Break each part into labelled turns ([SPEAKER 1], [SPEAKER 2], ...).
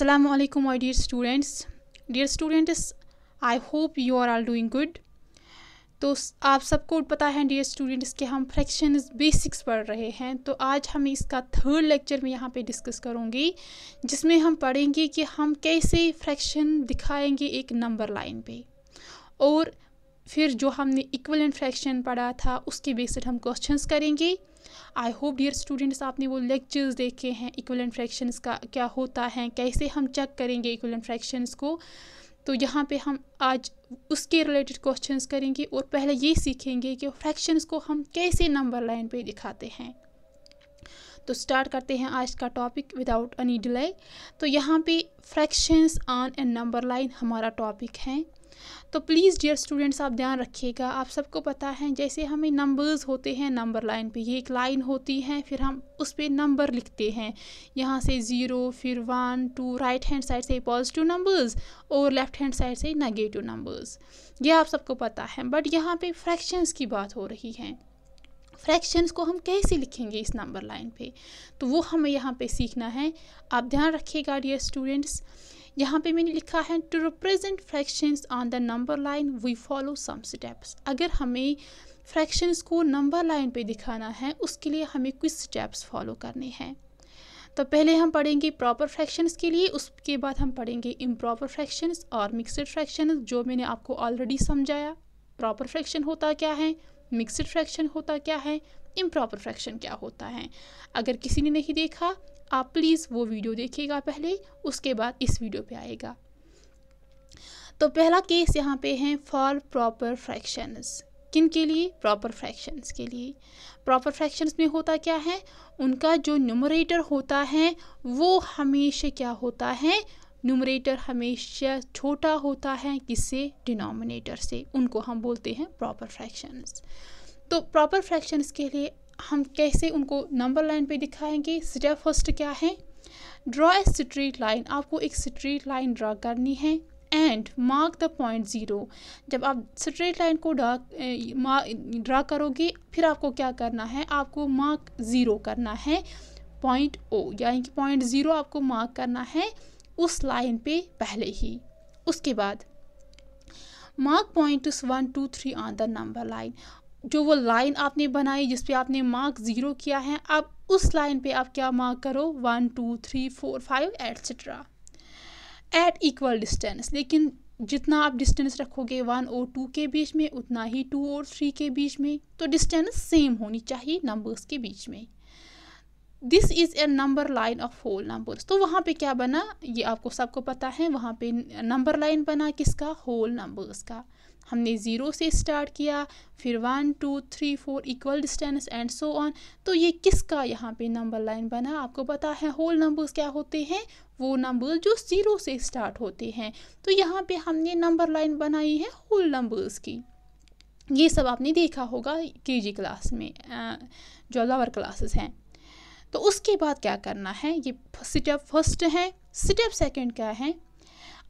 [SPEAKER 1] assalamu alaikum my dear students dear students i hope you are all doing good तो आप सबको पता है डियर स्टूडेंट्स के हम फ्रैक्शन बेसिक्स पढ़ रहे हैं तो आज हम इसका थर्ड लेक्चर में यहाँ पे डिस्कस करूँगी जिसमें हम पढ़ेंगे कि हम कैसे फ्रैक्शन दिखाएंगे एक नंबर लाइन पे और फिर जो हमने इक्वल फ्रैक्शन पढ़ा था उसके बेस हम क्वेश्चंस करेंगे आई होप डियर स्टूडेंट्स आपने वो लेक्चर्स देखे हैं इक्वलेंट फ्रैक्शंस का क्या होता है कैसे हम चेक करेंगे इक्वलेंट फ्रैक्शंस को तो यहाँ पे हम आज उसके रिलेटेड क्वेश्चंस करेंगे और पहले ये सीखेंगे कि फ्रैक्शंस को हम कैसे नंबर लाइन पे दिखाते हैं तो स्टार्ट करते हैं आज का टॉपिक विदाउट एनी डिले तो यहाँ पे fractions on and number line हमारा टॉपिक है तो प्लीज़ डियर स्टूडेंट्स आप ध्यान रखिएगा आप सबको पता है जैसे हमें नंबर्स होते हैं नंबर लाइन पे ये एक लाइन होती है फिर हम उस पर नंबर लिखते हैं यहाँ से ज़ीरो फिर one two right hand side से पॉजिटिव नंबर्स और लेफ़्ट हैंड साइड से नेगेटिव नंबर्स ये आप सबको पता है बट यहाँ पर फ्रैक्शंस की बात हो रही है फ्रैक्शंस को हम कैसे लिखेंगे इस नंबर लाइन पे तो वो हमें यहाँ पे सीखना है आप ध्यान रखिएगा डियर स्टूडेंट्स यहाँ पे मैंने लिखा है to represent fractions on the number line we follow some steps अगर हमें फ्रैक्शंस को नंबर लाइन पे दिखाना है उसके लिए हमें कुछ स्टेप्स फॉलो करने हैं तो पहले हम पढ़ेंगे प्रॉपर फ्रैक्शंस के लिए उसके बाद हम पढ़ेंगे इम्प्रॉपर फ्रैक्शंस और मिक्सड फ्रैक्शंस जो मैंने आपको ऑलरेडी समझाया प्रॉपर फ्रैक्शन होता क्या है मिक्सड फ्रैक्शन होता क्या है इम्प्रॉपर फ्रैक्शन क्या होता है अगर किसी ने नहीं देखा आप प्लीज़ वो वीडियो देखिएगा पहले उसके बाद इस वीडियो पे आएगा तो पहला केस यहाँ पे है फॉर प्रॉपर फ्रैक्शंस किन के लिए प्रॉपर फ्रैक्शंस के लिए प्रॉपर फ्रैक्शंस में होता क्या है उनका जो न्यूमरेटर होता है वो हमेशा क्या होता है न्यूमरेटर हमेशा छोटा होता है किससे डिनोमिनेटर से उनको हम बोलते हैं प्रॉपर फ्रैक्शंस तो प्रॉपर फ्रैक्शंस के लिए हम कैसे उनको नंबर लाइन पे दिखाएंगे स्टेप फर्स्ट क्या है ड्रॉ ए स्ट्रीट लाइन आपको एक स्ट्रीट लाइन ड्रा करनी है and mark the point zero जब आप स्ट्रेट लाइन को ड्रा ड्रा करोगे फिर आपको क्या करना है आपको मार्क ज़ीरो करना है पॉइंट ओ यानी कि पॉइंट ज़ीरो आपको मार्क करना है उस लाइन पे पहले ही उसके बाद mark points one two three on the number line जो वो लाइन आपने बनाई जिस पे आपने मार्क ज़ीरो किया है अब उस लाइन पे आप क्या मार्क करो one two three four five etcetera at equal distance लेकिन जितना आप डिस्टेंस रखोगे वन और टू के बीच में उतना ही टू और थ्री के बीच में तो डिस्टेंस सेम होनी चाहिए नंबर्स के बीच में this is a number line of whole numbers तो वहाँ पे क्या बना ये आपको सबको पता है वहाँ पे नंबर लाइन बना किसका होल नंबर्स का हमने ज़ीरो से स्टार्ट किया फिर one two three four equal distance and so on तो ये किसका यहाँ पे नंबर लाइन बना आपको पता है होल नंबर्स क्या होते हैं वो नंबर जो ज़ीरो से स्टार्ट होते हैं तो यहाँ पे हमने नंबर लाइन बनाई है होल नंबर्स की ये सब आपने देखा होगा जी क्लास में जो लोअर क्लासेस हैं तो उसके बाद क्या करना है ये स्टेप फर्स्ट है स्टेप सेकंड क्या है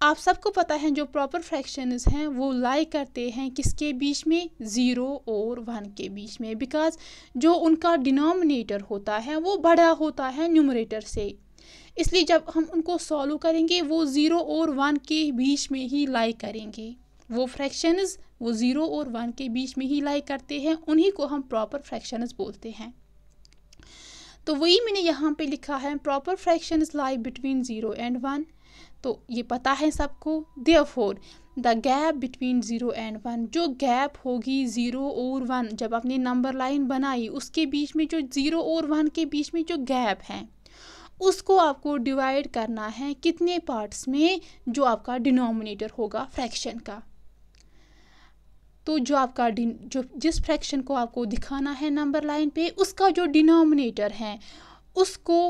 [SPEAKER 1] आप सबको पता है जो प्रॉपर फ्रैक्शन हैं वो लाई करते हैं किसके बीच में ज़ीरो और वन के बीच में बिकॉज जो उनका डिनोमिनेटर होता है वो बड़ा होता है न्यूमरेटर से इसलिए जब हम उनको सॉल्व करेंगे वो ज़ीरो और वन के बीच में ही लाई करेंगे वो फ्रैक्शंस वो ज़ीरो और वन के बीच में ही लाई करते हैं उन्हीं को हम प्रॉपर फ्रैक्शंस बोलते हैं तो वही मैंने यहाँ पे लिखा है proper fractions lie between zero and one तो ये पता है सबको for the gap between zero and one जो गैप होगी ज़ीरो और वन जब आपने नंबर लाइन बनाई उसके बीच में जो ज़ीरो और वन के बीच में जो गैप है उसको आपको डिवाइड करना है कितने पार्ट्स में जो आपका डिनोमिनेटर होगा फ्रैक्शन का तो जो आपका जो जिस फ्रैक्शन को आपको दिखाना है नंबर लाइन पे उसका जो डिनोमिनेटर है उसको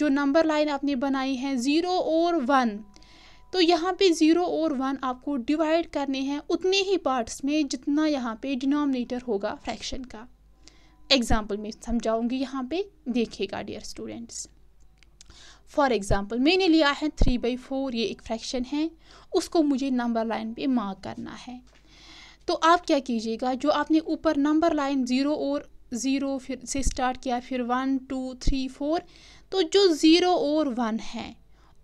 [SPEAKER 1] जो नंबर लाइन आपने बनाई है ज़ीरो और वन तो यहाँ पे ज़ीरो और वन आपको डिवाइड करने हैं उतने ही पार्ट्स में जितना यहाँ पे डिनोमिनेटर होगा फ्रैक्शन का एग्ज़ाम्पल में समझाऊंगी यहाँ पे देखिएगा डियर स्टूडेंट्स फॉर एग्ज़ाम्पल मैंने लिया है थ्री बाई फोर ये एक फ्रैक्शन है उसको मुझे नंबर लाइन पे मार्क करना है तो आप क्या कीजिएगा जो आपने ऊपर नंबर लाइन ज़ीरो और ज़ीरो फिर से स्टार्ट किया फिर वन टू थ्री फोर तो जो ज़ीरो और वन है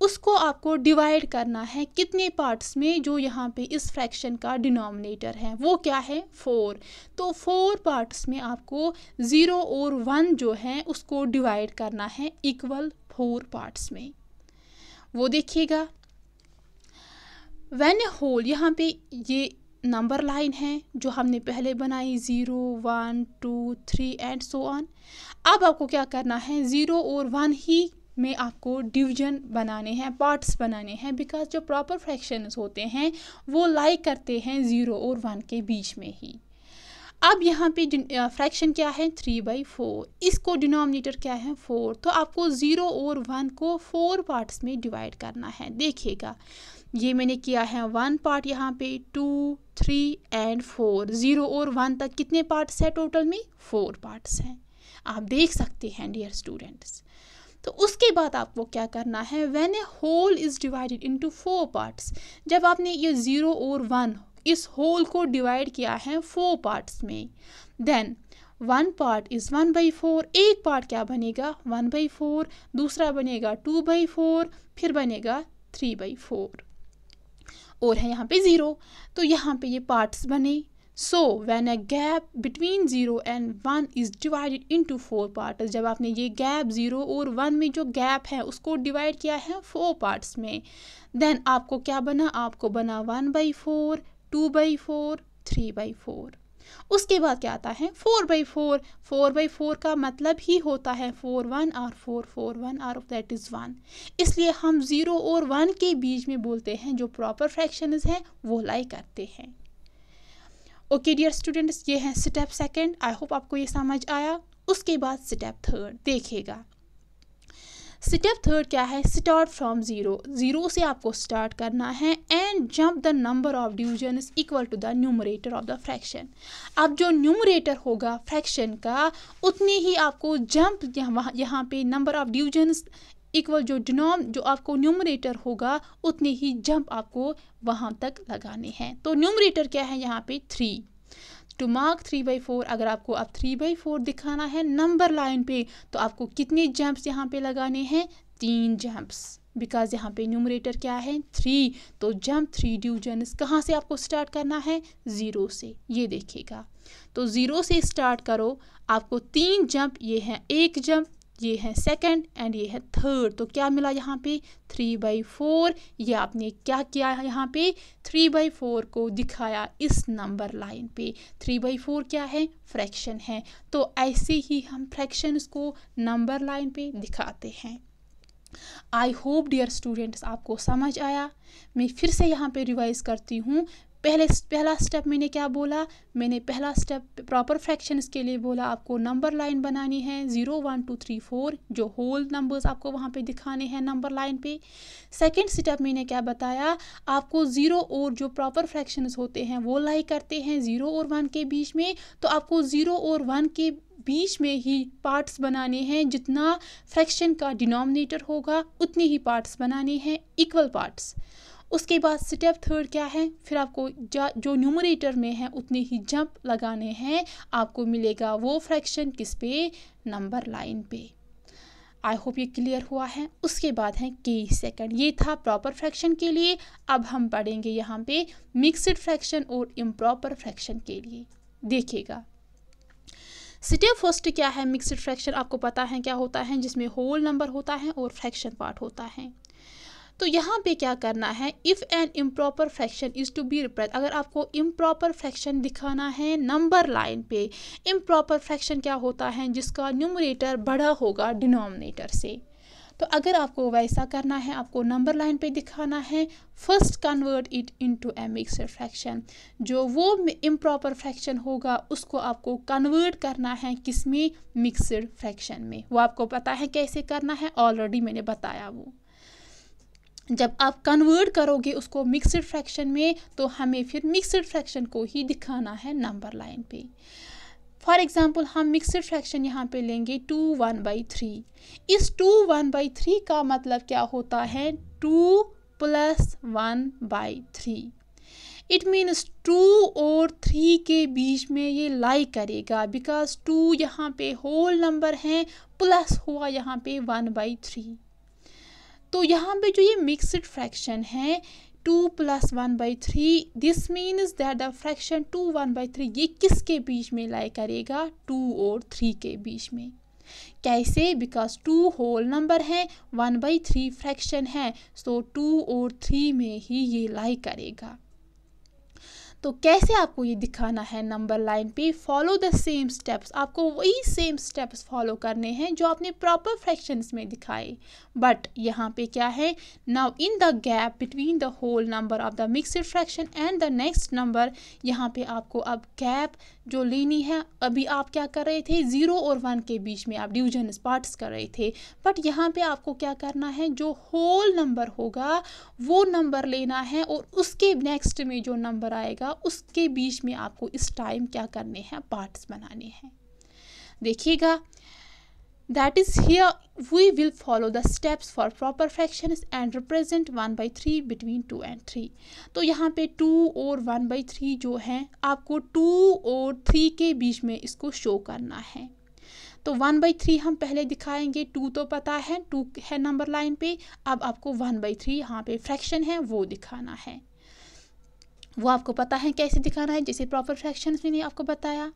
[SPEAKER 1] उसको आपको डिवाइड करना है कितने पार्ट्स में जो यहाँ पे इस फ्रैक्शन का डिनोमिनेटर है वो क्या है फोर तो फोर पार्ट्स में आपको ज़ीरो और वन जो है उसको डिवाइड करना है इक्वल फोर पार्ट्स में वो देखिएगा वेन होल यहाँ पे ये नंबर लाइन है जो हमने पहले बनाई zero one two three and so on अब आपको क्या करना है ज़ीरो और वन ही में आपको डिवीजन बनाने हैं पार्ट्स बनाने हैं बिकॉज जो प्रॉपर फ्रैक्शंस होते हैं वो लाई करते हैं ज़ीरो और वन के बीच में ही अब यहाँ पे फ्रैक्शन क्या है थ्री बाई फोर इसको डिनोमिनेटर क्या है फोर तो आपको ज़ीरो और वन को फोर पार्ट्स में डिवाइड करना है देखिएगा ये मैंने किया है वन पार्ट यहाँ पे two three and four zero और वन तक कितने पार्ट्स हैं टोटल में फोर पार्ट्स हैं आप देख सकते हैं डियर स्टूडेंट्स तो उसके बाद आपको क्या करना है when a whole is divided into four parts जब आपने ये ज़ीरो और वन इस होल को डिवाइड किया है फोर पार्ट्स में then one part is one by four एक पार्ट क्या बनेगा वन बाई फोर दूसरा बनेगा टू बाई फोर फिर बनेगा थ्री बाई फोर और है यहाँ पे ज़ीरो तो यहाँ पे ये पार्ट्स बने so when a gap between zero and one is divided to four part जब आपने ये गैप ज़ीरो और वन में जो गैप है उसको डिवाइड किया है फोर पार्ट्स में देन आपको क्या बना आपको बना one by four two by four three by four उसके बाद क्या आता है four by four four by four का मतलब ही होता है फोर वन और फोर फोर वन और दैट इज़ वन इसलिए हम ज़ीरो और वन के बीच में बोलते हैं जो प्रॉपर फ्रैक्शन हैं वो लाई करते हैं ओके डियर स्टूडेंट्स ये हैं स्टेप सेकंड आई होप आपको ये समझ आया उसके बाद स्टेप थर्ड देखिएगा स्टेप थर्ड क्या है स्टार्ट फ्रॉम ज़ीरो ज़ीरो से आपको स्टार्ट करना है and jump the number of division is equal to the numerator of the fraction अब जो न्यूमरेटर होगा फ्रैक्शन का उतने ही आपको जंप यहाँ यहाँ पे नंबर ऑफ डिवीजन इक्वल जो डिनोम जो आपको न्यूमरेटर होगा उतने ही जंप आपको वहाँ तक लगाने हैं तो न्यूमरेटर क्या है यहाँ पे three two mark three by four अगर आपको अब थ्री बाई फोर दिखाना है नंबर लाइन पे तो आपको कितने जंप्स यहाँ पे लगाने हैं तीन जंप्स बिकॉज यहाँ पे न्यूमरेटर क्या है थ्री तो जंप थ्री डिविजन्स कहाँ से आपको स्टार्ट करना है ज़ीरो से ये देखिएगा तो ज़ीरो से स्टार्ट करो आपको तीन जंप ये हैं एक जंप ये है सेकंड एंड ये है थर्ड तो क्या मिला यहाँ पे थ्री बाई फोर ये आपने क्या किया है यहाँ पे थ्री बाई फोर को दिखाया इस नंबर लाइन पे थ्री बाई फोर क्या है फ्रैक्शन है तो ऐसे ही हम फ्रैक्शन को नंबर लाइन पे दिखाते हैं आई होप डियर स्टूडेंट्स आपको समझ आया मैं फिर से यहाँ पे रिवाइज करती हूँ पहले पहला स्टेप मैंने क्या बोला मैंने पहला स्टेप प्रॉपर फ्रैक्शंस के लिए बोला आपको नंबर लाइन बनानी है zero one two three four जो होल नंबर्स आपको वहाँ पे दिखाने हैं नंबर लाइन पे सेकंड स्टेप मैंने क्या बताया आपको ज़ीरो और जो प्रॉपर फ्रैक्शंस होते हैं वो लाई करते हैं ज़ीरो और वन के बीच में तो आपको ज़ीरो और वन के बीच में ही पार्ट्स बनाने हैं जितना फ्रैक्शन का डिनोमिनेटर होगा उतने ही पार्ट्स बनाने हैं इक्वल पार्ट्स उसके बाद स्टेप थर्ड क्या है फिर आपको जो न्यूमरेटर में है उतने ही जंप लगाने हैं आपको मिलेगा वो फ्रैक्शन किस पे नंबर लाइन पे आई होप ये क्लियर हुआ है उसके बाद है के सेकंड ये था प्रॉपर फ्रैक्शन के लिए अब हम पढ़ेंगे यहाँ पे मिक्सड फ्रैक्शन और इम्प्रॉपर फ्रैक्शन के लिए देखिएगा स्टेप फर्स्ट क्या है मिक्सड फ्रैक्शन आपको पता है क्या होता है जिसमें होल नंबर होता है और फ्रैक्शन पार्ट होता है तो यहाँ पे क्या करना है if an improper fraction is to be represent अगर आपको इम्प्रॉपर फ्रैक्शन दिखाना है नंबर लाइन पे इम्प्रॉपर फ्रैक्शन क्या होता है जिसका न्यूमरेटर बड़ा होगा डिनोमिनेटर से तो अगर आपको वैसा करना है आपको नंबर लाइन पे दिखाना है first convert it into a mixed fraction जो वो इम्प्रॉपर फ्रैक्शन होगा उसको आपको कन्वर्ट करना है किस में मिक्सड फ्रैक्शन में वो आपको पता है कैसे करना है ऑलरेडी मैंने बताया वो जब आप कन्वर्ट करोगे उसको मिक्सड फ्रैक्शन में तो हमें फिर मिक्सड फ्रैक्शन को ही दिखाना है नंबर लाइन पे फॉर एग्ज़ाम्पल हम मिक्सड फ्रैक्शन यहाँ पे लेंगे टू वन बाई थ्री इस टू वन बाई थ्री का मतलब क्या होता है two plus one by three it means two और थ्री के बीच में ये लाई करेगा बिकॉज टू यहाँ पे होल नंबर हैं प्लस हुआ यहाँ पे वन बाई थ्री तो यहाँ पे जो ये मिक्सड फ्रैक्शन है two plus one by three this means that the fraction two one by three ये किसके बीच में लाई करेगा टू और थ्री के बीच में कैसे बिकॉज टू होल नंबर हैं वन बाई थ्री फ्रैक्शन है सो टू और थ्री में ही ये लाई करेगा तो कैसे आपको ये दिखाना है नंबर लाइन पे फॉलो द सेम स्टेप्स आपको वही सेम स्टेप्स फॉलो करने हैं जो आपने प्रॉपर फ्रैक्शंस में दिखाए बट यहाँ पे क्या है now in the gap between the whole number of the mixed fraction and the next number यहाँ पे आपको अब गैप जो लेनी है अभी आप क्या कर रहे थे ज़ीरो और वन के बीच में आप डिवीजन पार्ट्स कर रहे थे बट यहाँ पे आपको क्या करना है जो होल नंबर होगा वो नंबर लेना है और उसके नेक्स्ट में जो नंबर आएगा उसके बीच में आपको इस टाइम क्या करने हैं पार्ट्स बनाने हैं देखिएगा that is here we will follow the steps for proper fraction and represent one by three between two and three तो यहाँ पे टू और वन बाई थ्री जो है आपको टू और थ्री के बीच में इसको शो करना है तो वन बाई थ्री हम पहले दिखाएंगे टू तो पता है टू है नंबर लाइन पे अब आपको वन बाई थ्री यहाँ पे फ्रैक्शन है वो दिखाना है वो आपको पता है कैसे दिखाना है जैसे प्रॉपर फ्रैक्शन मैंने आपको बताया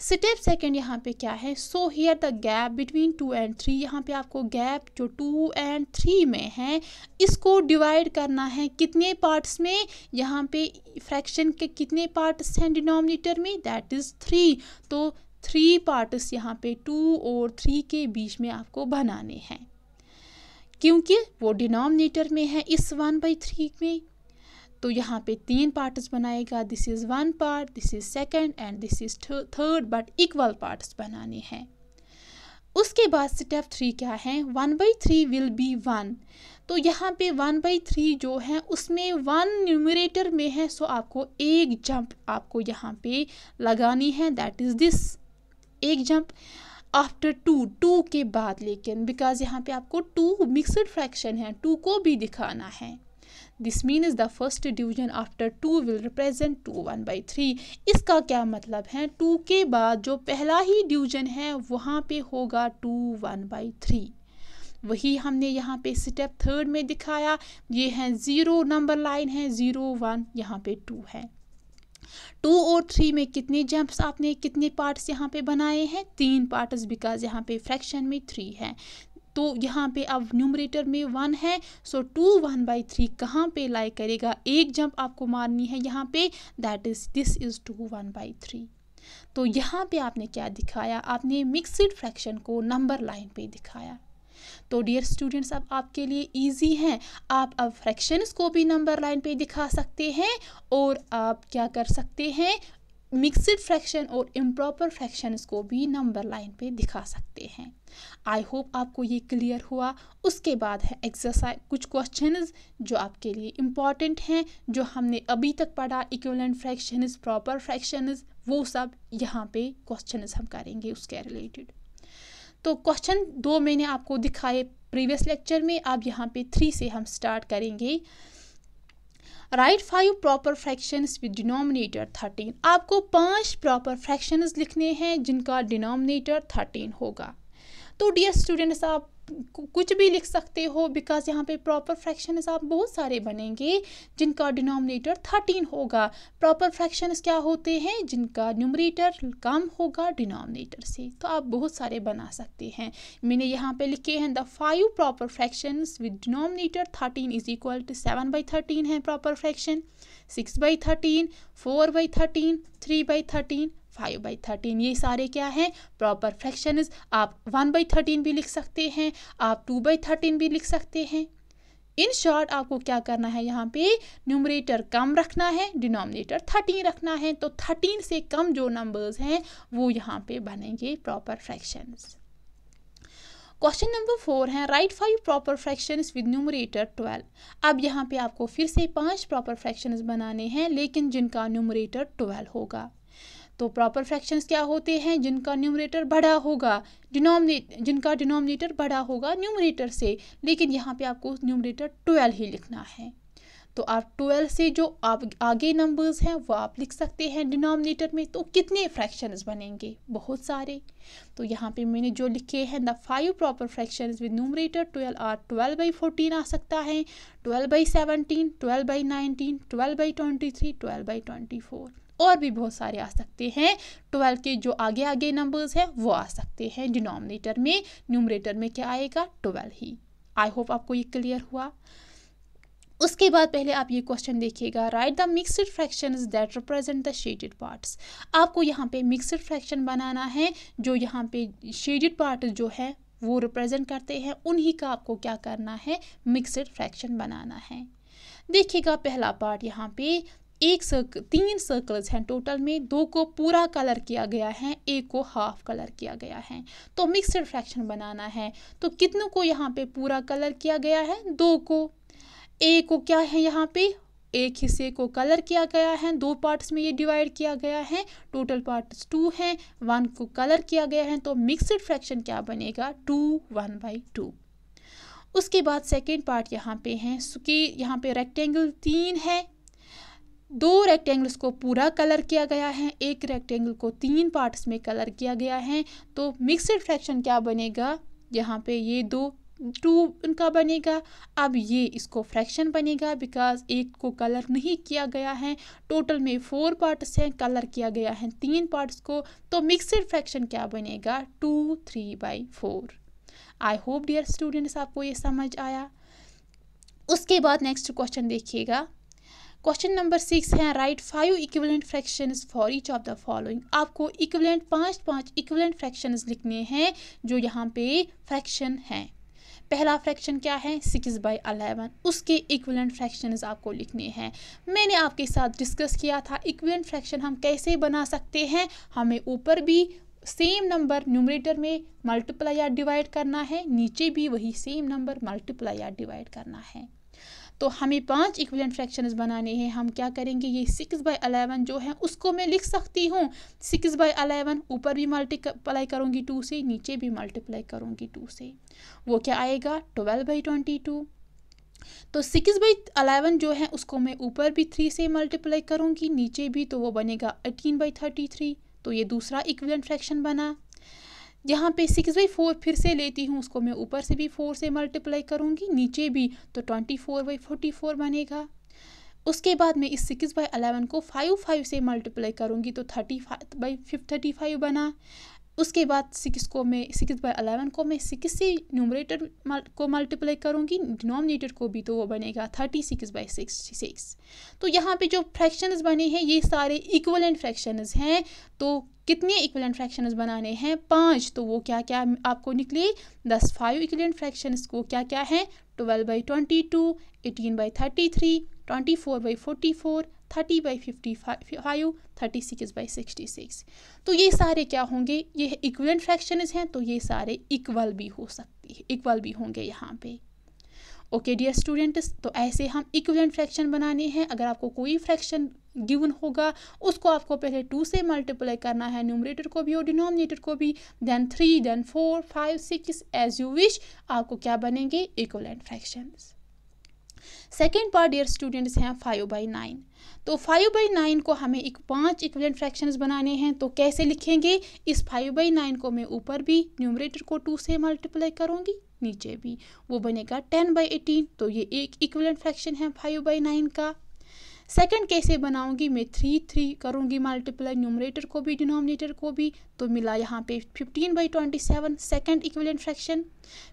[SPEAKER 1] स्टेप सेकेंड यहाँ पे क्या है so here the gap between two and three यहाँ पे आपको गैप जो टू एंड थ्री में है इसको डिवाइड करना है कितने पार्ट्स में यहाँ पे फ्रैक्शन के कितने पार्ट्स हैं डिनोमिनेटर में दैट इज़ थ्री तो थ्री पार्ट्स यहाँ पे टू और थ्री के बीच में आपको बनाने हैं क्योंकि वो डिनोमिनेटर में है इस वन बाई थ्री में तो यहाँ पे तीन पार्ट्स बनाएगा this is one part this is second and this is third but equal parts बनाने हैं उसके बाद स्टेप थ्री क्या है one by three will be one तो यहाँ पे वन बाई थ्री जो है उसमें वन न्यूमरेटर में है सो आपको एक जंप आपको यहाँ पे लगानी है दैट इज़ दिस एक जंप आफ्टर टू टू के बाद लेकिन बिकॉज यहाँ पे आपको टू मिक्सड फ्रैक्शन है टू को भी दिखाना है this means the first division after two will represent two one by three इसका क्या मतलब है टू के बाद जो पहला ही डिवीजन है वहाँ पे होगा टू वन बाई थ्री वही हमने यहाँ पे स्टेप थर्ड में दिखाया ये है ज़ीरो नंबर लाइन है ज़ीरो वन यहाँ पे टू है टू और थ्री में कितने जंप्स आपने कितने पार्ट्स यहाँ पे बनाए हैं तीन पार्ट्स बिकॉज यहाँ पे फ्रैक्शन में थ्री है तो यहाँ पे अब न्यूमरेटर में वन है so two one by three कहाँ पर लाई करेगा एक जंप आपको मारनी है यहाँ पे that is this is two one by three तो यहाँ पे आपने क्या दिखाया आपने मिक्सड फ्रैक्शन को नंबर लाइन पे दिखाया तो डियर स्टूडेंट्स अब आपके लिए इजी है आप अब फ्रैक्शंस को भी नंबर लाइन पे दिखा सकते हैं और आप क्या कर सकते हैं मिक्सड फ्रैक्शन और इम्प्रॉपर फ्रैक्शंस को भी नंबर लाइन पे दिखा सकते हैं आई होप आपको ये क्लियर हुआ उसके बाद है एक्सरसाइज कुछ क्वेश्चंस जो आपके लिए इम्पॉर्टेंट हैं जो हमने अभी तक पढ़ा इक्वलेंट फ्रैक्शंस प्रॉपर फ्रैक्शंस वो सब यहाँ पे क्वेश्चंस हम करेंगे उसके रिलेटेड तो क्वेश्चन दो मैंने आपको दिखाए प्रीवियस लेक्चर में आप यहाँ पे थ्री से हम स्टार्ट करेंगे write five proper fractions with denominator thirteen आपको पांच प्रॉपर फ्रैक्शंस लिखने हैं जिनका डिनोमिनेटर थर्टीन होगा तो डियर स्टूडेंट्स आप कुछ भी लिख सकते हो बिकॉज यहाँ पे प्रॉपर फ्रैक्शंस आप बहुत सारे बनेंगे जिनका डिनोमिनेटर थर्टीन होगा प्रॉपर फ्रैक्शंस क्या होते हैं जिनका न्यूमरेटर कम होगा डिनोमिनेटर से तो आप बहुत सारे बना सकते हैं मैंने यहाँ पे लिखे हैं the five proper fractions with denominator thirteen is equal to seven by thirteen है proper fraction six by thirteen four by thirteen three by thirteen five by thirteen ये सारे क्या हैं प्रॉपर फ्रैक्शंस आप वन बाई थर्टीन भी लिख सकते हैं आप टू बाई थर्टीन भी लिख सकते हैं इन शॉर्ट आपको क्या करना है यहाँ पे न्यूमरेटर कम रखना है डिनोमिनेटर थर्टीन रखना है तो थर्टीन से कम जो नंबर्स हैं वो यहाँ पे बनेंगे proper fractions question number four है write five proper fractions with numerator twelve अब यहाँ पे आपको फिर से पांच प्रॉपर फ्रैक्शंस बनाने हैं लेकिन जिनका न्यूमरेटर ट्वेल्व होगा तो प्रॉपर फ्रैक्शंस क्या होते हैं जिनका न्यूमरेटर बड़ा होगा डिनोमिनेट जिनका डिनोमिनेटर बड़ा होगा न्यूमरेटर से लेकिन यहाँ पे आपको न्यूमरेटर ट्वेल्व ही लिखना है तो आप ट्वेल्व से जो आप आगे नंबर्स हैं वो आप लिख सकते हैं डिनोमिनेटर में तो कितने फ्रैक्शंस बनेंगे बहुत सारे तो यहाँ पे मैंने जो लिखे हैं the five proper fractions with numerator twelve are twelve by fourteen आ सकता है twelve by seventeen twelve by nineteen twelve by twenty three twelve by twenty four और भी बहुत सारे आ सकते हैं ट्वेल्व के जो आगे आगे नंबर्स हैं वो आ सकते हैं डिनोमिनेटर में न्यूमरेटर में क्या आएगा ट्वेल्व ही आई होप आपको ये क्लियर हुआ उसके बाद पहले आप ये क्वेश्चन देखिएगा right the mixed fraction that represent the shaded parts आपको यहाँ पे मिक्सड फ्रैक्शन बनाना है जो यहाँ पे शेडिड पार्ट जो है वो रिप्रेजेंट करते हैं उन्हीं का आपको क्या करना है मिक्सड फ्रैक्शन बनाना है देखिएगा पहला पार्ट यहाँ पे एक सर्कल तीन सर्कल्स हैं टोटल में दो को पूरा कलर किया गया है एक को हाफ कलर किया गया है तो मिक्सड फ्रैक्शन बनाना है तो कितनों को यहाँ पे पूरा कलर किया गया है दो को ए को क्या है यहाँ पे एक हिस्से को कलर किया गया है दो पार्ट्स में ये डिवाइड किया गया है टोटल पार्ट्स टू हैं वन को कलर किया गया है तो मिक्सड फ्रैक्शन क्या बनेगा टू वन बाई टू उसके बाद सेकेंड पार्ट यहाँ पे है सुकी यहाँ पे रेक्टेंगल तीन है दो रेक्टेंगल्स को पूरा कलर किया गया है एक रेक्टेंगल को तीन पार्ट्स में कलर किया गया है तो मिक्सड फ्रैक्शन क्या बनेगा यहाँ पे ये दो टू उनका बनेगा अब ये इसको फ्रैक्शन बनेगा बिकॉज एक को कलर नहीं किया गया है टोटल में फोर पार्ट्स हैं कलर किया गया है तीन पार्ट्स को तो मिक्सड फ्रैक्शन क्या बनेगा two three by four I hope dear students आपको ये समझ आया उसके बाद नेक्स्ट क्वेश्चन देखिएगा क्वेश्चन नंबर सिक्स है write five equivalent fractions for each of the following आपको इक्वलेंट पाँच पाँच इक्वलेंट फ्रैक्शंस लिखने हैं जो यहाँ पे फ्रैक्शन हैं पहला फ्रैक्शन क्या है सिक्स बाई अलेवन उसके इक्वलेंट फ्रैक्शंस आपको लिखने हैं मैंने आपके साथ डिस्कस किया था इक्वलेंट फ्रैक्शन हम कैसे बना सकते हैं हमें ऊपर भी सेम नंबर न्यूमरेटर में मल्टीप्लाई या डिवाइड करना है नीचे भी वही सेम नंबर मल्टीप्लाई या डिवाइड करना है तो हमें पांच इक्वलेंट फ्रैक्शंस बनाने हैं हम क्या करेंगे ये सिक्स बाई अलेवन जो है उसको मैं लिख सकती हूँ सिक्स बाई अलेवन ऊपर भी मल्टीप्लाई करूँगी टू से नीचे भी मल्टीप्लाई करूँगी टू से वो क्या आएगा ट्वेल्व बाई ट्वेंटी टू तो सिक्स बाई अलेवन जो है उसको मैं ऊपर भी थ्री से मल्टीप्लाई करूँगी नीचे भी तो वो बनेगा एटीन बाई थर्टी थ्री तो ये दूसरा इक्वलेंट फ्रैक्शन बना यहाँ पे सिक्स बाई फोर फिर से लेती हूँ उसको मैं ऊपर से भी फोर से मल्टीप्लाई करूँगी नीचे भी तो twenty four by forty four बनेगा उसके बाद मैं इस सिक्स बाई अलेवन को फाइव फाइव से मल्टीप्लाई करूँगी तो thirty five by fifty thirty five बना उसके बाद सिक्स को मैं सिक्स बाई अलेवन को मैं सिक्स से न्यूमरेटर को मल्टीप्लाई करूँगी डिनोमिनेटर को भी तो वो बनेगा thirty six by six six तो यहाँ पे जो फ्रैक्शंस बने हैं ये सारे इक्वलेंट फ्रैक्शंस हैं तो कितने इक्वलेंट फ्रैक्शंस बनाने हैं पाँच तो वो क्या क्या आपको निकले दस फाइव इक्वलेंट फ्रैक्शंस को क्या क्या है twelve by twenty two eighteen by thirty three twenty four by forty four thirty by fifty five thirty six by sixty six तो ये सारे क्या होंगे ये इक्वलेंट फ्रैक्शंस हैं तो ये सारे इक्वल भी हो सकती है इक्वल भी होंगे यहाँ पे ओके डियर स्टूडेंट्स तो ऐसे हम इक्वलेंट फ्रैक्शन बनाने हैं अगर आपको कोई फ्रैक्शन गिवन होगा उसको आपको पहले टू से मल्टीप्लाई करना है न्यूमरेटर को भी और डिनोमिनेटर को भी then three then four five six as you wish आपको क्या बनेंगे equivalent fractions second part dear students हैं फाइव बाई नाइन तो फाइव बाई नाइन को हमें एक पांच इक्वलेंट फ्रैक्शंस बनाने हैं तो कैसे लिखेंगे इस फाइव बाई नाइन को मैं ऊपर भी न्यूमरेटर को टू से मल्टीप्लाई करूंगी नीचे भी वो बनेगा टेन बाई एटीन तो ये एक इक्वलेंट फ्रैक्शन है फाइव बाई नाइन का सेकंड कैसे बनाऊंगी मैं थ्री थ्री करूंगी मल्टीप्लाई न्यूमरेटर को भी डिनोमिनेटर को भी तो मिला यहाँ पे fifteen by twenty seven second equivalent fraction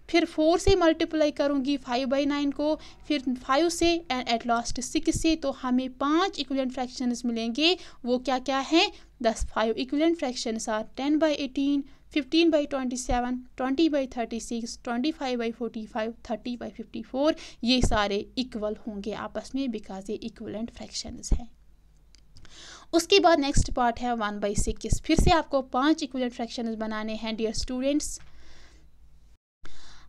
[SPEAKER 1] फिर फोर से मल्टीप्लाई करूंगी फाइव बाई नाइन को फिर फाइव से एंड एट लास्ट सिक्स से तो हमें पांच इक्वलेंट फ्रैक्शन मिलेंगे वो क्या क्या हैं दस five equivalent fraction are ten by eighteen fifteen by twenty seven twenty by thirty six twenty five by forty five thirty by fifty four ये सारे इक्वल होंगे आपस में बिकॉज ये इक्वलेंट फ्रैक्शंस हैं उसके बाद नेक्स्ट पार्ट है वन बाई सिक्स फिर से आपको पांच इक्वलेंट फ्रैक्शंस बनाने हैं डियर स्टूडेंट्स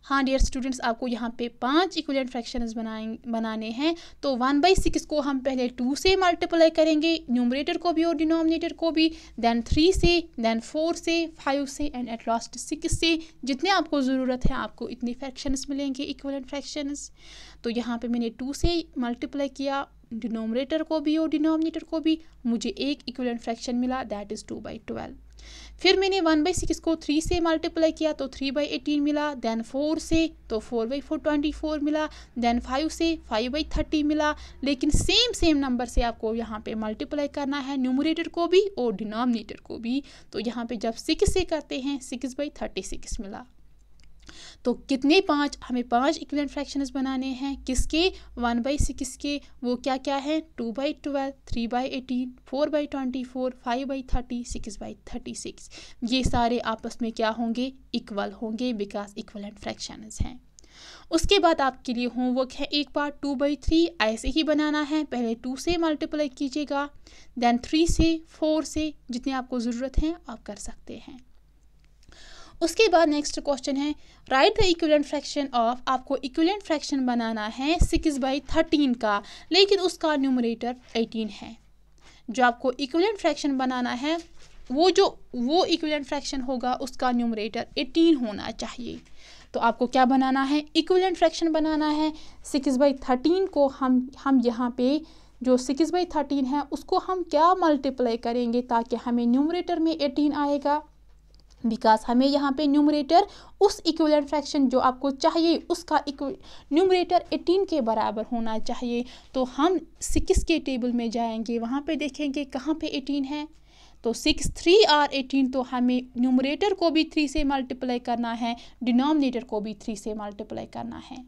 [SPEAKER 1] हाँ डियर स्टूडेंट्स आपको यहाँ पे पांच इक्वलेंट फ्रैक्शन बनाए बनाने हैं तो वन बाई सिक्स को हम पहले टू से मल्टीप्लाई करेंगे न्यूमरेटर को भी और डिनोमिनेटर को भी दैन थ्री से दैन फोर से फाइव से एंड एट लास्ट सिक्स से जितने आपको ज़रूरत है आपको इतने फ्रैक्शन मिलेंगे इक्वलेंट फ्रैक्शन तो यहाँ पर मैंने टू से मल्टीप्लाई किया डिनोमिनेटर को भी और डिनोमिनेटर को भी मुझे एक इक्वलेंट फ्रैक्शन मिला that is two by twelve फिर मैंने वन बाई सिक्स को थ्री से मल्टीप्लाई किया तो थ्री बाई एटीन मिला देन फोर से तो four by four twenty four मिला देन फाइव से फाइव बाई थर्टी मिला लेकिन सेम सेम नंबर से आपको यहाँ पे मल्टीप्लाई करना है न्यूमरेटर को भी और डिनोमिनेटर को भी तो यहाँ पे जब सिक्स से करते हैं सिक्स बाई थर्टी सिक्स मिला तो कितने पाँच हमें पाँच इक्वलेंट फ्रैक्शंस बनाने हैं किसके वन बाई सिक्स के वो क्या क्या है two by twelve three by eighteen four by twenty four five by thirty six by thirty six ये सारे आपस में क्या होंगे इक्वल होंगे बिकॉज इक्वलेंट फ्रैक्शंस हैं उसके बाद आपके लिए होमवर्क है एक बार टू बाई थ्री ऐसे ही बनाना है पहले टू से मल्टीप्लाई कीजिएगा देन थ्री से फोर से जितने आपको ज़रूरत है आप कर सकते हैं उसके बाद नेक्स्ट क्वेश्चन है write the equivalent fraction of आपको इक्वलेंट फ्रैक्शन बनाना है सिक्स बाई थर्टीन का लेकिन उसका न्यूमरेटर एटीन है जो आपको इक्वलेंट फ्रैक्शन बनाना है वो जो वो इक्वलेंट फ्रैक्शन होगा उसका न्यूमरेटर एटीन होना चाहिए तो आपको क्या बनाना है इक्वलेंट फ्रैक्शन बनाना है सिक्स बाई थर्टीन को हम हम यहाँ पे जो सिक्स बाई थर्टीन है उसको हम क्या मल्टीप्लाई करेंगे ताकि हमें न्यूमरेटर में एटीन आएगा बिकॉज हमें यहाँ पे न्यूमरेटर उस इक्वलेंट फ्रैक्शन जो आपको चाहिए उसका न्यूमरेटर 18 के बराबर होना चाहिए तो हम सिक्स के टेबल में जाएंगे वहाँ पे देखेंगे कहाँ पे 18 है तो सिक्स थ्री आर एटीन तो हमें न्यूमरेटर को भी थ्री से मल्टीप्लाई करना है डिनोमिनेटर को भी थ्री से मल्टीप्लाई करना है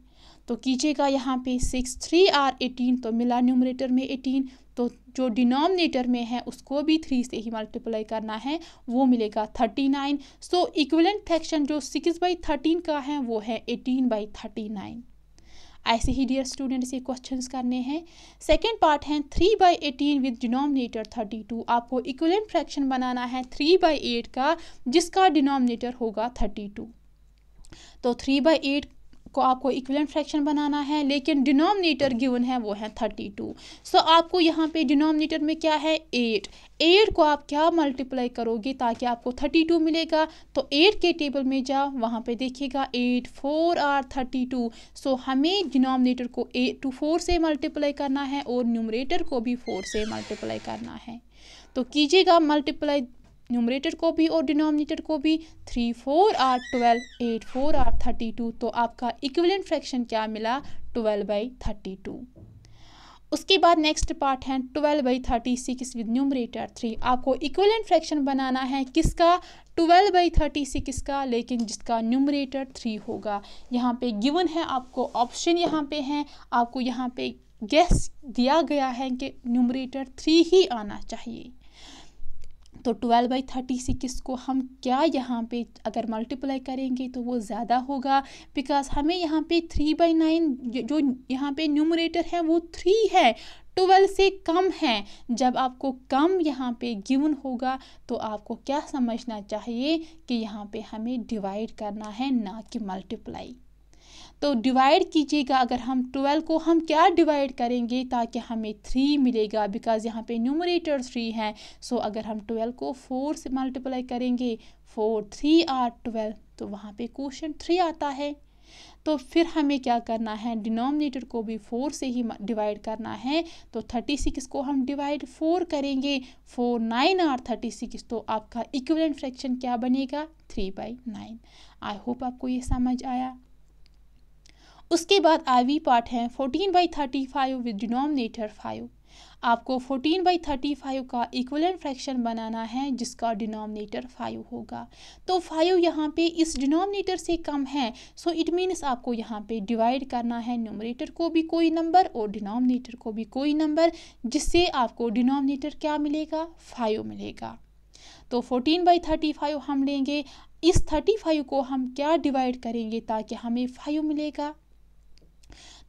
[SPEAKER 1] तो कीजिएगा यहाँ पे सिक्स थ्री आर एटीन तो मिला न्यूमरेटर में एटीन तो जो डिनोमिनेटर में है उसको भी थ्री से ही मल्टीप्लाई करना है वो मिलेगा thirty nine so equivalent fraction जो सिक्स बाई थर्टीन का है वो है एटीन बाई थर्टी नाइन ऐसे ही डियर स्टूडेंट्स ये क्वेश्चंस करने हैं सेकेंड पार्ट है three by eighteen with denominator thirty two आपको इक्वलेंट फ्रैक्शन बनाना है थ्री बाई एट का जिसका डिनोमिनेटर होगा थर्टी टू तो थ्री बाई एट को आपको इक्विलेंट फ्रैक्शन बनाना है लेकिन डिनोमिनेटर गिवन है वो है थर्टी टू सो आपको यहाँ पे डिनोमिनेटर में क्या है एट एट को आप क्या मल्टीप्लाई करोगे ताकि आपको थर्टी टू मिलेगा तो एट के टेबल में जाओ वहाँ पे देखिएगा eight four are thirty two so हमें डिनोमिनेटर को एट टू फोर से मल्टीप्लाई करना है और न्यूमरेटर को भी फोर से मल्टीप्लाई करना है तो कीजिएगा मल्टीप्लाई न्यूमरेटर को भी और डिनोमिनेटर को भी three four are twelve eight four are thirty two तो आपका इक्विवेलेंट फ्रैक्शन क्या मिला ट्वेल्व बाई थर्टी टू उसके बाद नेक्स्ट पार्ट है twelve by thirty six with numerator three आपको इक्वलेंट फ्रैक्शन बनाना है किसका ट्वेल्व बाई थर्टी सिक्स का लेकिन जिसका न्यूमरेटर थ्री होगा यहाँ पे गिवन है आपको ऑप्शन यहाँ पे है आपको यहाँ पे गैस दिया गया है कि न्यूमरेटर थ्री ही आना चाहिए तो ट्वेल्व बाई थर्टी सिक्स को हम क्या यहाँ पे अगर मल्टीप्लाई करेंगे तो वो ज़्यादा होगा बिकॉज हमें यहाँ पे थ्री बाई नाइन जो यहाँ पे न्यूमरेटर है वो थ्री है ट्वेल्व से कम है जब आपको कम यहाँ पे गिवन होगा तो आपको क्या समझना चाहिए कि यहाँ पे हमें डिवाइड करना है ना कि मल्टीप्लाई तो डिवाइड कीजिएगा अगर हम ट्वेल्व को हम क्या डिवाइड करेंगे ताकि हमें थ्री मिलेगा बिकॉज़ यहाँ पे न्यूमरेटर थ्री हैं सो so, अगर हम ट्वेल्व को फोर से मल्टीप्लाई करेंगे फोर थ्री आर ट्वेल्व तो वहाँ पे क्वेश्चन थ्री आता है तो फिर हमें क्या करना है डिनोमिनेटर को भी फोर से ही डिवाइड करना है तो थर्टी सिक्स को हम डिवाइड फोर करेंगे four nine are thirty six तो आपका इक्वलेंट फ्रैक्शन क्या बनेगा three by nine I hope आपको ये समझ आया उसके बाद आईवी पार्ट है fourteen by thirty five with denominator five आपको फोर्टीन बाई थर्टी फाइव का इक्वलेंट फ्रैक्शन बनाना है जिसका डिनोमिनेटर फाइव होगा तो फाइव यहाँ पे इस डिनोमिनेटर से कम है सो इट मीन्स आपको यहाँ पे डिवाइड करना है न्यूमरेटर को भी कोई नंबर और डिनोमिनेटर को भी कोई नंबर जिससे आपको डिनोमिनेटर क्या मिलेगा फाइव मिलेगा तो फोर्टीन बाई थर्टी फाइव हम लेंगे इस थर्टी फाइव को हम क्या डिवाइड करेंगे ताकि हमें फाइव मिलेगा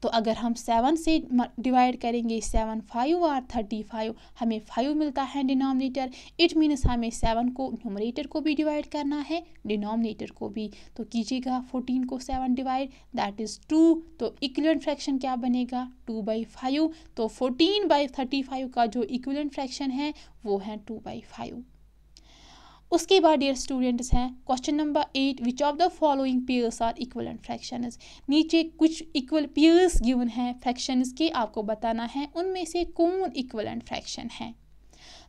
[SPEAKER 1] तो अगर हम सेवन से डिवाइड करेंगे सेवन फाइव और थर्टी फाइव हमें फाइव मिलता है डिनोमिनेटर इट मीनस हमें सेवन को न्यूमरेटर को भी डिवाइड करना है डिनोमिनेटर को भी तो कीजिएगा फोर्टीन को seven divide that is two तो इक्वलेंट फ्रैक्शन क्या बनेगा टू बाई फाइव तो फोर्टीन बाई थर्टी फाइव का जो इक्वलेंट फ्रैक्शन है वो है टू बाई फाइव उसके बाद डियर स्टूडेंट्स हैं question number eight which of the following pairs are equal and fractions नीचे कुछ इक्वल पेयर्स गिवन हैं फ्रैक्शंस के आपको बताना है उनमें से कौन इक्वल एंड फ्रैक्शन है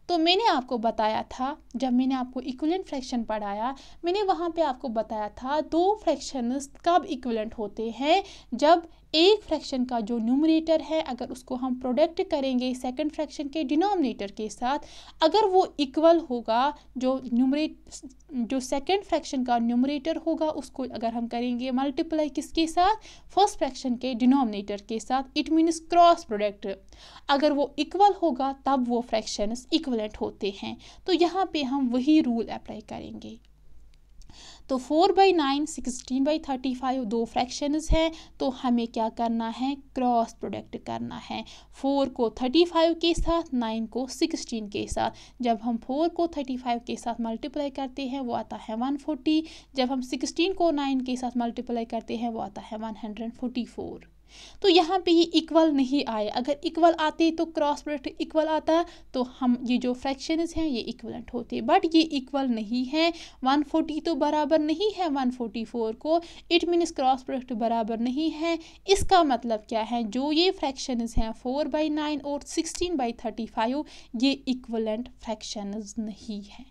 [SPEAKER 1] तो मैंने आपको बताया था जब मैंने आपको इक्वलेंट फ्रैक्शन पढ़ाया मैंने वहाँ पे आपको बताया था दो फ्रैक्शन कब इक्वलेंट होते हैं जब एक फ्रैक्शन का जो न्यूमरेटर है अगर उसको हम प्रोडक्ट करेंगे सेकंड फ्रैक्शन के डिनोमिनेटर के साथ अगर वो इक्वल होगा जो न्यूमरेट जो सेकंड फ्रैक्शन का न्यूमरेटर होगा उसको अगर हम करेंगे मल्टीप्लाई किसके साथ फर्स्ट फ्रैक्शन के डिनोमिनेटर के साथ इट मीन्स क्रॉस प्रोडक्ट अगर वो इक्वल होगा तब वो फ्रैक्शन इक्वलेंट होते हैं तो यहाँ पर हम वही रूल अप्लाई करेंगे तो four by nine sixteen by thirty five दो फ्रैक्शंस हैं तो हमें क्या करना है क्रॉस प्रोडक्ट करना है फोर को थर्टी फाइव के साथ नाइन को सिक्सटीन के साथ जब हम फोर को थर्टी फाइव के साथ मल्टीप्लाई करते हैं वो आता है वन फोर्टी जब हम सिक्सटीन को नाइन के साथ मल्टीप्लाई करते हैं वो आता है वन हंड्रेड फोर्टी फोर तो यहाँ पे ये इक्वल नहीं आए अगर इक्वल आते तो क्रॉस प्रोडक्ट इक्वल आता तो हम ये जो फ्रैक्शंस हैं ये इक्वलेंट होते बट ये इक्वल नहीं है 140 तो बराबर नहीं है 144 को इट मीनस क्रॉस प्रोडक्ट बराबर नहीं है इसका मतलब क्या है जो ये फ्रैक्शंस हैं फोर बाई नाइन और सिक्सटीन बाई थर्टी फाइव ये इक्वलेंट फ्रैक्शनज नहीं हैं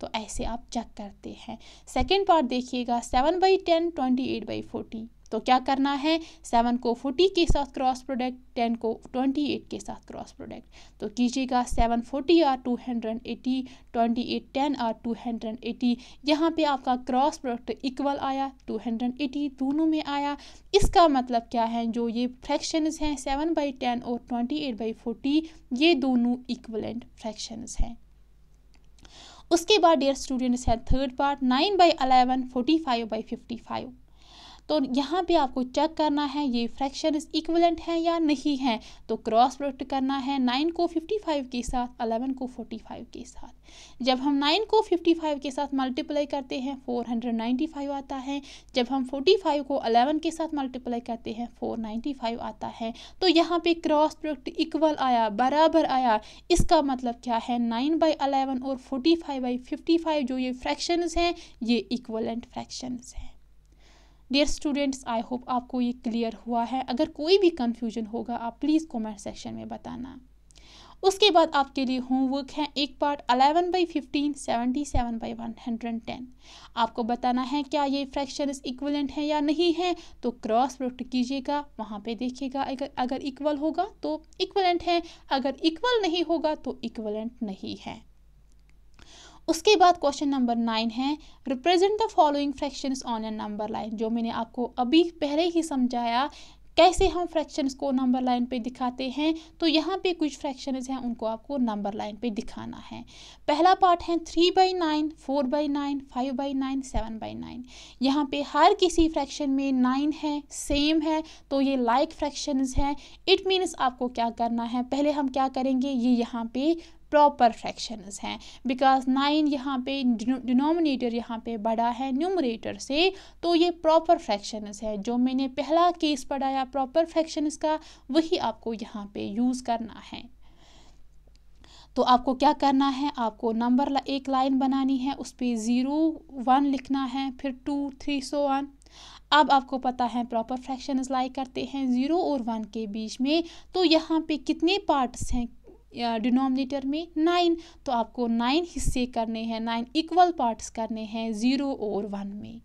[SPEAKER 1] तो ऐसे आप चेक करते हैं सेकेंड पार्ट देखिएगा seven by ten twenty eight by forty तो क्या करना है सेवन को फोर्टी के साथ क्रॉस प्रोडक्ट टेन को ट्वेंटी एट के साथ क्रॉस प्रोडक्ट तो कीजिएगा seven forty are two hundred eighty twenty eight ten are two hundred eighty यहाँ पर आपका क्रॉस प्रोडक्ट इक्वल आया टू हंड्रेड एटी दोनों में आया इसका मतलब क्या है जो ये फ्रैक्शंस हैं सेवन बाई टेन और ट्वेंटी एट बाई फोर्टी ये दोनों इक्वलेंट फ्रैक्शंस हैं उसके बाद डेयर स्टूडेंट्स है third part nine by eleven forty five by fifty five तो यहाँ पे आपको चेक करना है ये फ्रैक्शन इक्वलेंट है या नहीं है तो क्रॉस प्रोडक्ट करना है नाइन को फिफ्टी फाइव के साथ अलेवन को फोर्टी फाइव के साथ जब हम नाइन को फिफ्टी फाइव के साथ मल्टीप्लाई करते हैं फोर हंड्रेड नाइन्टी फाइव आता है जब हम फोर्टी फाइव को अलेवन के साथ मल्टीप्लाई करते हैं फोर नाइन्टी फाइव आता है तो यहाँ पे क्रॉस प्रोडक्ट इक्वल आया बराबर आया इसका मतलब क्या है नाइन बाई अलेवन और forty five by fifty five जो ये फ्रैक्शन हैं ये इक्वलेंट फ्रैक्शन हैं डियर स्टूडेंट्स आई होप आपको ये क्लियर हुआ है अगर कोई भी कन्फ्यूजन होगा आप प्लीज़ कमेंट सेक्शन में बताना उसके बाद आपके लिए होमवर्क है एक part 11 by fifteen seventy seven by one hundred ten आपको बताना है क्या ये फ्रैक्शन इक्वलेंट हैं या नहीं है तो क्रॉस प्रोडक्ट कीजिएगा वहाँ पे देखिएगा अगर अगर इक्वल होगा तो इक्वलेंट है अगर इक्वल नहीं होगा तो इक्वलेंट नहीं है उसके बाद क्वेश्चन नंबर नाइन है represent the following fractions on a number line जो मैंने आपको अभी पहले ही समझाया कैसे हम फ्रैक्शंस को नंबर लाइन पे दिखाते हैं तो यहाँ पे कुछ फ्रैक्शंस हैं उनको आपको नंबर लाइन पे दिखाना है पहला पार्ट है three by nine four by nine five by nine seven by nine यहाँ पे हर किसी फ्रैक्शन में नाइन है सेम है तो ये लाइक फ्रैक्शंस हैं इट मीन्स आपको क्या करना है पहले हम क्या करेंगे ये यहाँ पे प्रॉपर फ्रैक्शंस हैं बिकॉज नाइन यहाँ पे डिनोमिनेटर यहाँ पे बड़ा है न्यूमरेटर से तो ये प्रॉपर फ्रैक्शंस है जो मैंने पहला केस पढ़ाया प्रॉपर फ्रैक्शंस का वही आपको यहाँ पे यूज़ करना है तो आपको क्या करना है आपको नंबर एक लाइन बनानी है उस पर ज़ीरो वन लिखना है फिर टू थ्री सो वन अब आपको पता है प्रॉपर फ्रैक्शंस लाई करते हैं ज़ीरो और वन के बीच में तो यहाँ पे कितने पार्ट्स हैं डिनोमिनेटर में नाइन तो आपको नाइन हिस्से करने हैं नाइन इक्वल पार्ट्स करने हैं ज़ीरो और वन में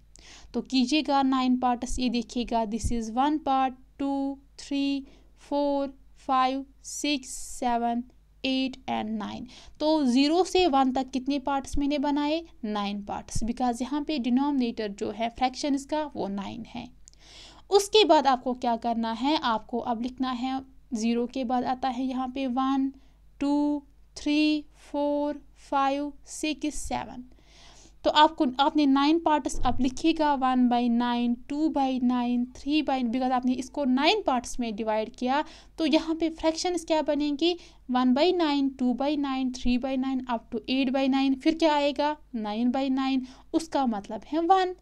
[SPEAKER 1] तो कीजिएगा नाइन पार्ट्स ये देखिएगा this is one part two three four five six seven eight and nine तो ज़ीरो से वन तक कितने पार्ट्स मैंने बनाए नाइन पार्ट्स बिकॉज यहाँ पे डिनोमिनेटर जो है फ्रैक्शन इसका वो नाइन है उसके बाद आपको क्या करना है आपको अब लिखना है ज़ीरो के बाद आता है यहाँ पे one two three four five six seven तो आपको आपने नाइन पार्ट्स अब लिखेगा one by nine two by nine three by because आपने इसको नाइन पार्ट्स में डिवाइड किया तो यहाँ पे फ्रैक्शंस क्या बनेंगी one by nine two by nine three by nine up to eight by nine फिर क्या आएगा नाइन बाई नाइन उसका मतलब है वन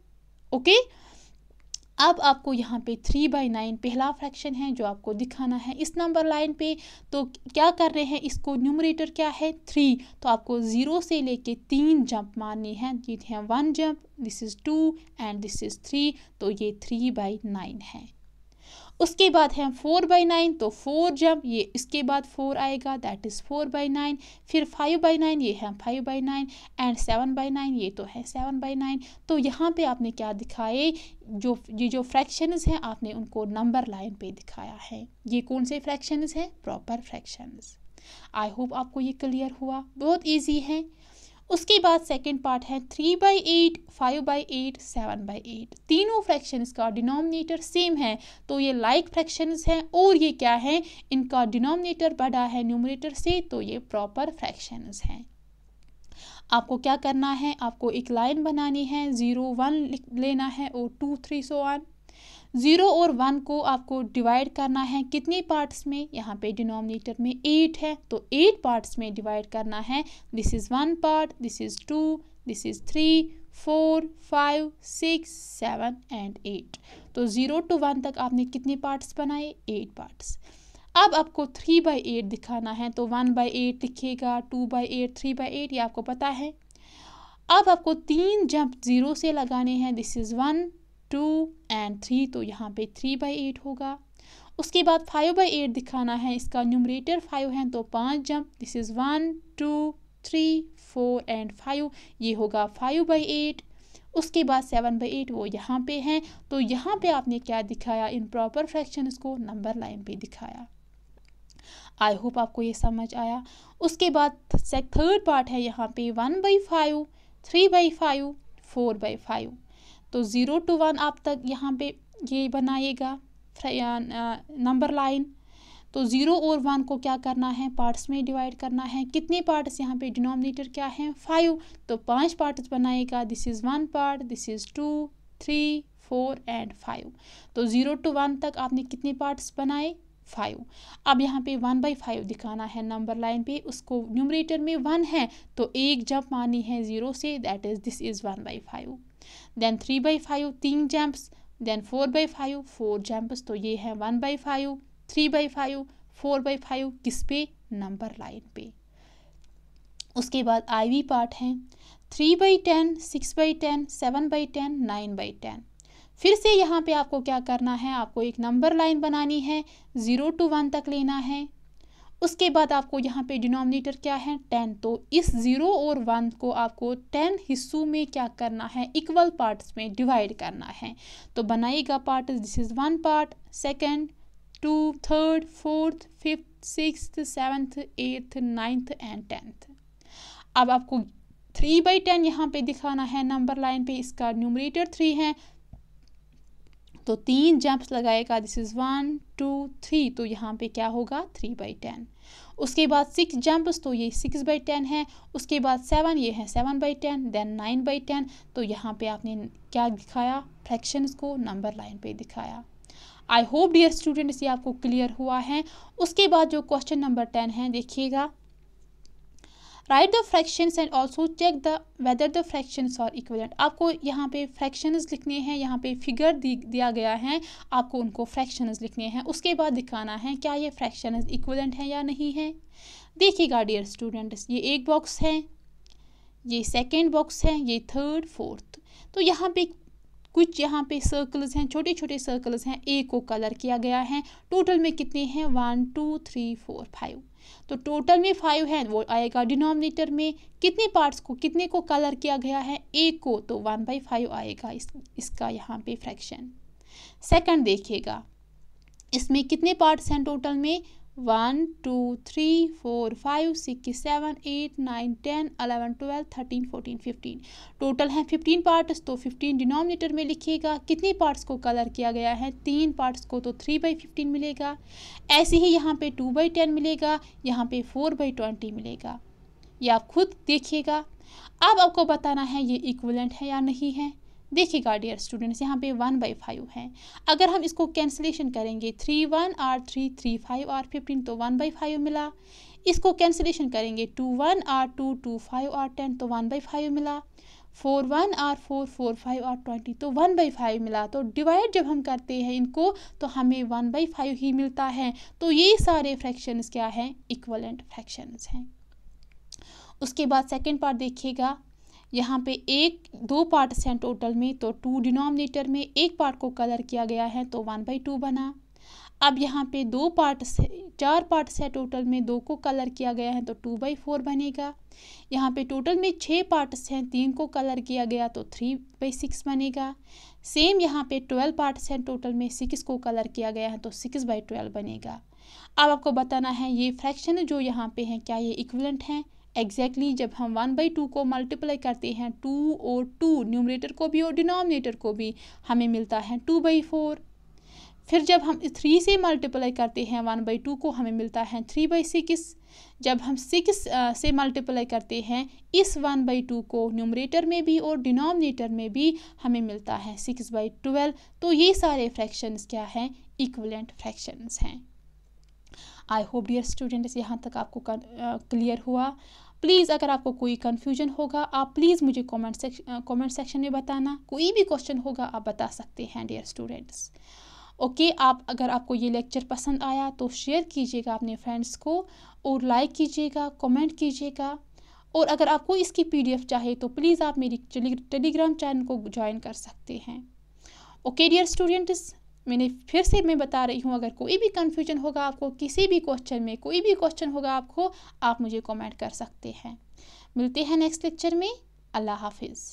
[SPEAKER 1] ओके okay? अब आपको यहाँ पे थ्री बाई नाइन पहला फ्रैक्शन है जो आपको दिखाना है इस नंबर लाइन पे तो क्या कर रहे हैं इसको न्यूमरेटर क्या है थ्री तो आपको ज़ीरो से लेके तीन जंप मारने है ये हैं one jump this is two and this is three तो ये थ्री बाई नाइन है उसके बाद है फोर बाई नाइन तो फोर जब ये इसके बाद फोर आएगा that is four by nine फिर फाइव बाई नाइन ये है five by nine and seven by nine ये तो है सेवन बाई नाइन तो यहाँ पे आपने क्या दिखाए जो ये जो फ्रैक्शंस हैं आपने उनको नंबर लाइन पे दिखाया है ये कौन से फ्रैक्शंस हैं प्रॉपर फ्रैक्शंस आई होप आपको ये क्लियर हुआ बहुत ईजी है उसके बाद सेकेंड पार्ट है three by eight five by eight seven by eight तीनों फ्रैक्शंस का डिनोमिनेटर सेम है तो ये लाइक like फ्रैक्शंस हैं और ये क्या है इनका डिनोमिनेटर बड़ा है न्यूमिनेटर से तो ये प्रॉपर फ्रैक्शंस हैं आपको क्या करना है आपको एक लाइन बनानी है ज़ीरो वन लेना है और two three so one zero और वन को आपको डिवाइड करना है कितने पार्ट्स में यहाँ पे डिनोमिनेटर में एट है तो एट पार्ट्स में डिवाइड करना है this is one part this is two this is three four five six seven and eight तो ज़ीरो टू वन तक आपने कितने पार्ट्स बनाए एट पार्ट्स अब आपको थ्री बाई एट दिखाना है तो वन बाई एट लिखेगा two by eight three by eight ये आपको पता है अब आपको तीन जंप ज़ीरो से लगाने हैं this is one two and three तो यहाँ पे थ्री बाई एट होगा उसके बाद फाइव बाई एट दिखाना है इसका न्यूमरेटर फाइव है तो पाँच jump this is one two three four and five ये होगा फाइव बाई एट उसके बाद सेवन बाई एट वो यहाँ पे हैं तो यहाँ पे आपने क्या दिखाया इन प्रॉपर फ्रैक्शन को नंबर लाइन पे दिखाया आई होप आपको ये समझ आया उसके बाद थर्ड पार्ट है यहाँ पे one by five three by five four by five तो ज़ीरो टू वन आप तक यहाँ पे ये बनाइएगा नंबर लाइन तो ज़ीरो और वन को क्या करना है पार्ट्स में डिवाइड करना है कितने पार्ट्स यहाँ पे डिनोमिनेटर क्या है फाइव तो पांच पार्ट्स बनाएगा this is one part this is two three four and five तो ज़ीरो टू वन तक आपने कितने पार्ट्स बनाए फाइव अब यहाँ पे वन बाई फाइव दिखाना है नंबर लाइन पे उसको न्यूमरेटर में वन है तो एक जब मानी है ज़ीरो से that is this is one by five then three by five तीन jumps then four by five four jumps तो ये है one by five three by five four by five किस पे नंबर लाइन पे उसके बाद आईवी पार्ट हैं three by ten six by ten seven by ten nine by ten फिर से यहाँ पे आपको क्या करना है आपको एक नंबर लाइन बनानी है ज़ीरो टू वन तक लेना है उसके बाद आपको यहाँ पे डिनोमिनेटर क्या है टेन तो इस ज़ीरो और वन को आपको टेन हिस्सों में क्या करना है इक्वल पार्ट्स में डिवाइड करना है तो बनाएगा part this is one part second two third fourth fifth six seventh eighth ninth and tenth अब आपको थ्री बाई टेन यहाँ पे दिखाना है नंबर लाइन पे इसका न्यूमरेटर थ्री है तो तीन जंप्स लगाएगा this is one two three तो यहाँ पे क्या होगा थ्री बाई टेन उसके बाद सिक्स जंप्स तो ये सिक्स बाई टेन है उसके बाद सेवन ये है seven by ten then nine by ten तो यहाँ पे आपने क्या दिखाया फ्रैक्शंस को नंबर लाइन पे दिखाया आई होप डियर स्टूडेंट्स ये आपको क्लियर हुआ है उसके बाद जो क्वेश्चन नंबर टेन है देखिएगा right the fractions and also check the whether the fractions are equivalent आपको यहाँ पे फ्रैक्शंस लिखने हैं यहाँ पे फिगर दिया गया है आपको उनको फ्रैक्शंस लिखने हैं उसके बाद दिखाना है क्या ये फ्रैक्शंस इक्वलेंट हैं या नहीं है देखिएगा डियर स्टूडेंट्स ये एक बॉक्स है ये सेकेंड बॉक्स है ये थर्ड फोर्थ तो यहाँ पे कुछ यहाँ पे सर्कल्स हैं छोटे छोटे सर्कल्स हैं ए को कलर किया गया है टोटल में कितने हैं one two three four five तो टोटल में फाइव है वो आएगा डिनोमिनेटर में कितने पार्ट्स को कितने को कलर किया गया है एक को तो वन बाई फाइव आएगा इस इसका यहाँ पे फ्रैक्शन सेकंड देखिएगा इसमें कितने पार्ट्स हैं टोटल में one two three four five six seven eight nine ten eleven twelve thirteen fourteen fifteen total हैं फिफ्टीन पार्ट्स तो फिफ्टीन डिनोमिनेटर में लिखिएगा कितने पार्ट्स को कलर किया गया है तीन पार्ट्स को तो थ्री बाई फिफ्टीन मिलेगा ऐसे ही यहाँ पे टू बाई टेन मिलेगा यहाँ पे फोर बाई ट्वेंटी मिलेगा या आप खुद देखिएगा अब आपको बताना है ये इक्वलेंट है या नहीं है देखिएगा डियर स्टूडेंट्स यहाँ पे वन बाई फाइव है अगर हम इसको कैंसिलेशन करेंगे three one are three three five are fifteen तो वन बाई फाइव मिला इसको कैंसिलेशन करेंगे two one are two two five are ten तो वन बाई फाइव मिला four one are four four five are twenty तो one by five मिला तो divide जब हम करते हैं इनको तो हमें वन बाई फाइव ही मिलता है तो ये सारे फ्रैक्शंस क्या हैं इक्वलेंट फ्रैक्शंस हैं उसके बाद सेकंड पार्ट देखिएगा यहाँ पे एक दो पार्ट्स हैं टोटल में तो टू डिनोमिनेटर में एक पार्ट को कलर किया गया है तो वन बाई टू बना अब यहाँ पे दो पार्ट्स चार पार्ट्स है टोटल में दो को कलर किया गया है तो टू बाई फोर बनेगा यहाँ पे टोटल में छः पार्ट्स हैं तीन को कलर किया गया तो थ्री बाई सिक्स बनेगा सेम यहाँ पे ट्वेल्व पार्ट्स हैं टोटल में सिक्स को कलर किया गया है तो सिक्स बाई ट्वेल्व बनेगा अब आपको बताना है ये फ्रैक्शन जो यहाँ पे हैं क्या ये इक्वलेंट हैं एग्जैक्टली exactly जब हम वन बाई टू को मल्टीप्लाई करते हैं टू और टू न्यूमरेटर को भी और डिनोमिनेटर को भी हमें मिलता है टू बाई फोर फिर जब हम थ्री से मल्टीप्लाई करते हैं वन बाई टू को हमें मिलता है थ्री बाई सिक्स जब हम सिक्स से मल्टीप्लाई करते हैं इस वन बाई टू को न्यूमरेटर में भी और डिनोमिनेटर में भी हमें मिलता है सिक्स बाई ट्वेल्व तो ये सारे फ्रैक्शंस क्या हैं इक्वलेंट फ्रैक्शंस हैं आई होप डियर स्टूडेंट्स यहाँ तक आपको क्लियर हुआ प्लीज़ अगर आपको कोई कन्फ्यूजन होगा आप प्लीज़ मुझे कॉमेंट सेक्शन कॉमेंट सेक्शन में बताना कोई भी क्वेश्चन होगा आप बता सकते हैं डियर स्टूडेंट्स ओके okay, आप अगर आपको ये लेक्चर पसंद आया तो शेयर कीजिएगा अपने फ्रेंड्स को और लाइक कीजिएगा कमेंट कीजिएगा और अगर आपको इसकी पीडीएफ चाहिए तो प्लीज़ आप मेरी टेलीग्राम चैनल को ज्वाइन कर सकते हैं ओके डियर स्टूडेंट्स मैंने फिर से मैं बता रही हूँ अगर कोई भी कन्फ्यूजन होगा आपको किसी भी क्वेश्चन में कोई भी क्वेश्चन होगा आपको आप मुझे कमेंट कर सकते हैं मिलते हैं नेक्स्ट लेक्चर में अल्लाह हाफिज़